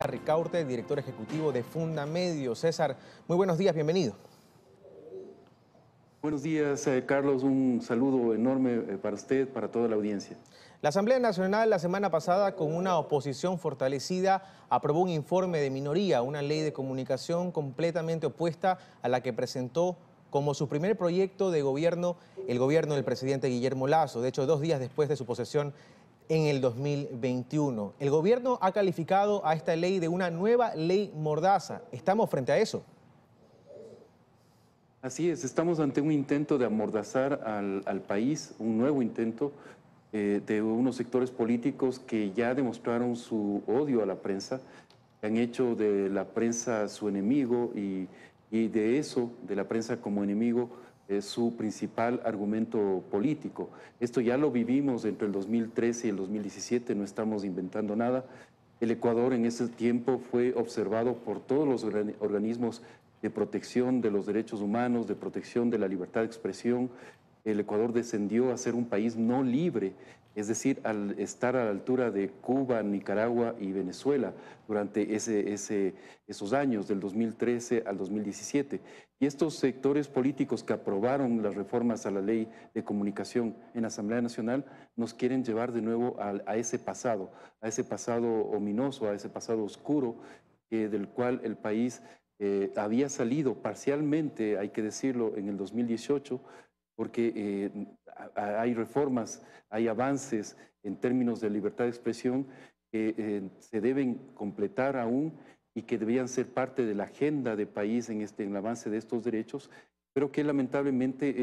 Ricaurte, director ejecutivo de Funda Medio. César, muy buenos días, bienvenido. Buenos días, eh, Carlos. Un saludo enorme eh, para usted, para toda la audiencia. La Asamblea Nacional la semana pasada, con una oposición fortalecida, aprobó un informe de minoría, una ley de comunicación completamente opuesta a la que presentó como su primer proyecto de gobierno el gobierno del presidente Guillermo Lazo. De hecho, dos días después de su posesión en el 2021. El gobierno ha calificado a esta ley de una nueva ley mordaza. ¿Estamos frente a eso? Así es, estamos ante un intento de amordazar al, país, un nuevo intento eh, de unos sectores políticos que ya demostraron su odio a la prensa, ...que han hecho de la prensa su enemigo y, y de eso, de la prensa como enemigo, es su principal argumento político. Esto ya lo vivimos entre el 2013 y el 2017, no estamos inventando nada. El Ecuador en ese tiempo fue observado por todos los organismos de protección de los derechos humanos, de protección de la libertad de expresión. El Ecuador descendió a ser un país no libre es decir, al estar a la altura de Cuba, Nicaragua y Venezuela durante esos años del 2013 al 2017. Y estos sectores políticos que aprobaron las reformas a la ley de comunicación en Asamblea Nacional nos quieren llevar de nuevo a, ese pasado, a ese pasado ominoso, a ese pasado oscuro eh, del cual el país eh, había salido parcialmente, hay que decirlo, en el 2018 porque eh, hay reformas, hay avances en términos de libertad de expresión que eh, se deben completar aún y que debían ser parte de la agenda de país en, este, el avance de estos derechos, pero que lamentablemente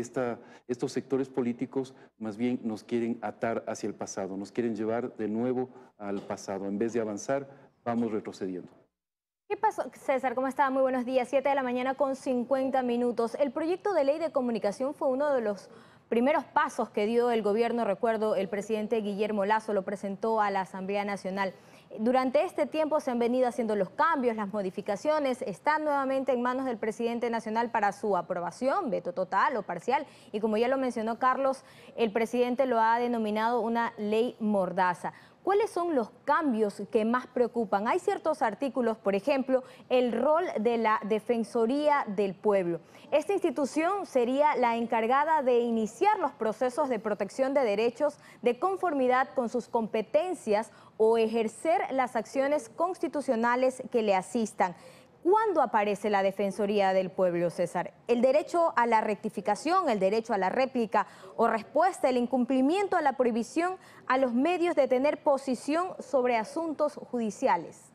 estos sectores políticos más bien nos quieren atar hacia el pasado, nos quieren llevar de nuevo al pasado. En vez de avanzar, vamos retrocediendo. ¿Qué pasó? César, ¿cómo está? Muy buenos días. 7 de la mañana con 50 minutos. El proyecto de ley de comunicación fue uno de los primeros pasos que dio el gobierno. Recuerdo, el presidente Guillermo Lazo lo presentó a la Asamblea Nacional. Durante este tiempo se han venido haciendo los cambios, las modificaciones, están nuevamente en manos del presidente nacional para su aprobación, veto total o parcial, y como ya lo mencionó Carlos, el presidente lo ha denominado una ley mordaza. ¿Cuáles son los cambios que más preocupan? Hay ciertos artículos, por ejemplo, el rol de la Defensoría del Pueblo. Esta institución sería la encargada de iniciar los procesos de protección de derechos de conformidad con sus competencias o ejercer las acciones constitucionales que le asistan. ¿Cuándo aparece la Defensoría del Pueblo, César? ¿El derecho a la rectificación, el derecho a la réplica o respuesta, el incumplimiento a la prohibición a los medios de tener posición sobre asuntos judiciales?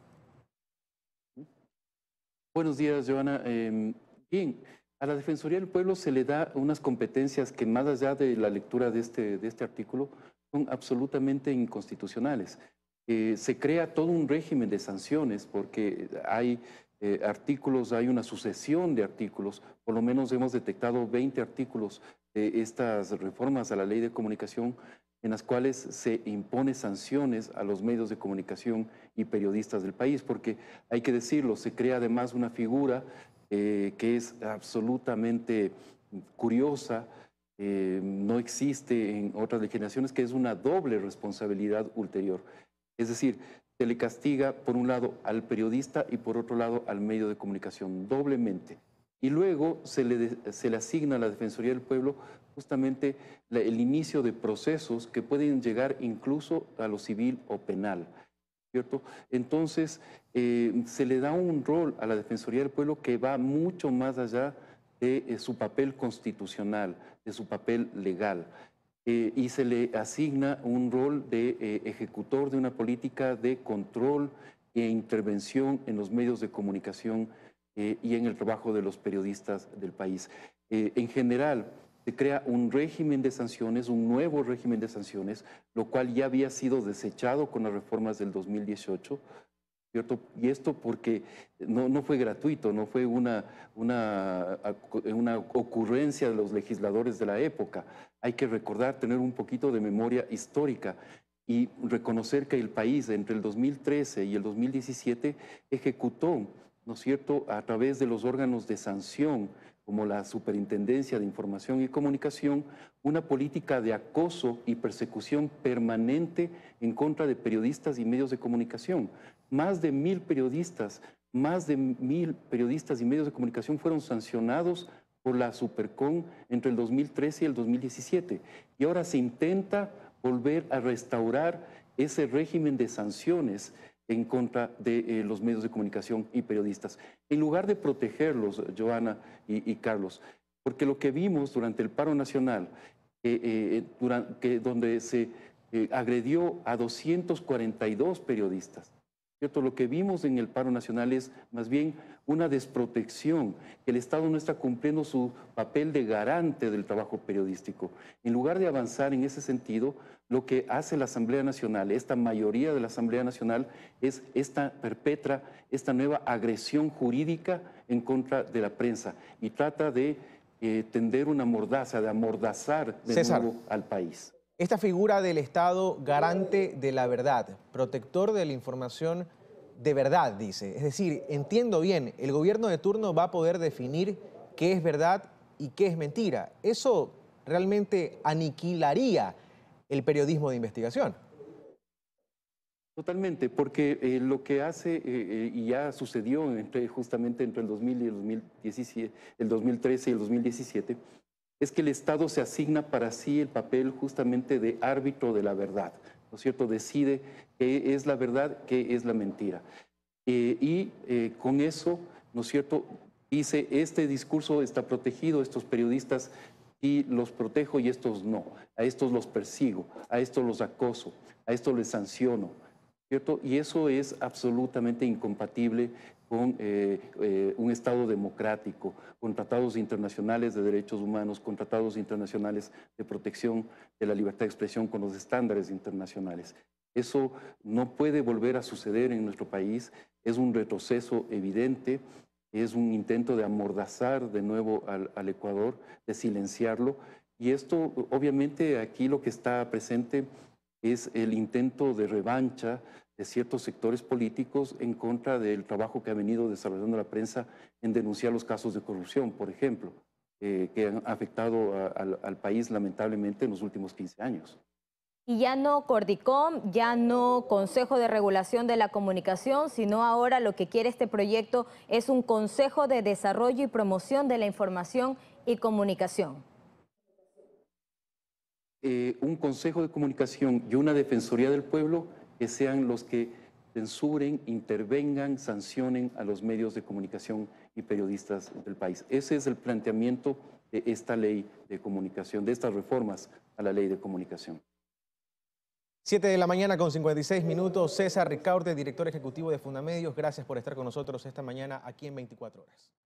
Buenos días, Joana. Eh, bien, a la Defensoría del Pueblo se le da unas competencias que más allá de la lectura de este, de este artículo son absolutamente inconstitucionales. Eh, se crea todo un régimen de sanciones porque hay eh, artículos, hay una sucesión de artículos, por lo menos hemos detectado 20 artículos de estas reformas a la ley de comunicación en las cuales se imponen sanciones a los medios de comunicación y periodistas del país, porque hay que decirlo, se crea además una figura eh, que es absolutamente curiosa, eh, no existe en otras legislaciones, que es una doble responsabilidad ulterior. Es decir, se le castiga por un lado al periodista y por otro lado al medio de comunicación, doblemente. Y luego se le, se le asigna a la Defensoría del Pueblo justamente el inicio de procesos que pueden llegar incluso a lo civil o penal. ¿Cierto? Entonces, eh, se le da un rol a la Defensoría del Pueblo que va mucho más allá de eh, su papel constitucional, de su papel legal. Eh, y se le asigna un rol de eh, ejecutor de una política de control e intervención en los medios de comunicación eh, y en el trabajo de los periodistas del país. en general, se crea un régimen de sanciones, un nuevo régimen de sanciones, lo cual ya había sido desechado con las reformas del 2018 y esto porque no, no fue gratuito, no fue una, una, una ocurrencia de los legisladores de la época. Hay que recordar, tener un poquito de memoria histórica y reconocer que el país entre el 2013 y el 2017 ejecutó, ¿no es cierto?, a través de los órganos de sanción, como la Superintendencia de Información y Comunicación, una política de acoso y persecución permanente en contra de periodistas y medios de comunicación. Más de mil periodistas, más de mil periodistas y medios de comunicación fueron sancionados por la Supercom entre el 2013 y el 2017. Y ahora se intenta volver a restaurar ese régimen de sanciones en contra de eh, los medios de comunicación y periodistas. En lugar de protegerlos, Joana y, Carlos, porque lo que vimos durante el paro nacional, eh, eh, donde se agredió a 242 periodistas, lo que vimos en el paro nacional es más bien una desprotección, que el Estado no está cumpliendo su papel de garante del trabajo periodístico. En lugar de avanzar en ese sentido, lo que hace la Asamblea Nacional, esta mayoría de la Asamblea Nacional, es esta perpetra, esta nueva agresión jurídica en contra de la prensa y trata de eh, tender una mordaza, de amordazar de nuevo al país. Esta figura del Estado garante de la verdad, protector de la información de verdad, dice. Es decir, entiendo bien, el gobierno de turno va a poder definir qué es verdad y qué es mentira. Eso realmente aniquilaría el periodismo de investigación. Totalmente, porque eh, lo que hace eh, eh, y ya sucedió justamente entre el 2000 y 2017, el 2013 y el 2017 es que el Estado se asigna para sí el papel justamente de árbitro de la verdad, ¿no es cierto? Decide qué es la verdad, qué es la mentira. Eh, y eh, con eso, ¿no es cierto? Dice, este discurso está protegido, estos periodistas y los protejo y estos no, a estos los persigo, a estos los acoso, a estos les sanciono, y eso es absolutamente incompatible con eh, eh, un Estado democrático, con tratados internacionales de derechos humanos, con tratados internacionales de protección de la libertad de expresión, con los estándares internacionales. Eso no puede volver a suceder en nuestro país, es un retroceso evidente, es un intento de amordazar de nuevo al, al Ecuador, de silenciarlo, y esto obviamente aquí lo que está presente es el intento de revancha de ciertos sectores políticos en contra del trabajo que ha venido desarrollando la prensa en denunciar los casos de corrupción, por ejemplo, eh, que han afectado al, país lamentablemente en los últimos 15 años. Y ya no Cordicom, ya no Consejo de Regulación de la Comunicación, sino ahora lo que quiere este proyecto es un Consejo de Desarrollo y Promoción de la Información y Comunicación. Eh, un Consejo de Comunicación y una Defensoría del Pueblo que sean los que censuren, intervengan, sancionen a los medios de comunicación y periodistas del país. Ese es el planteamiento de esta ley de comunicación, de estas reformas a la ley de comunicación. Siete de la mañana con 56 minutos. César Ricaurte, director ejecutivo de Fundamedios, gracias por estar con nosotros esta mañana aquí en 24 horas.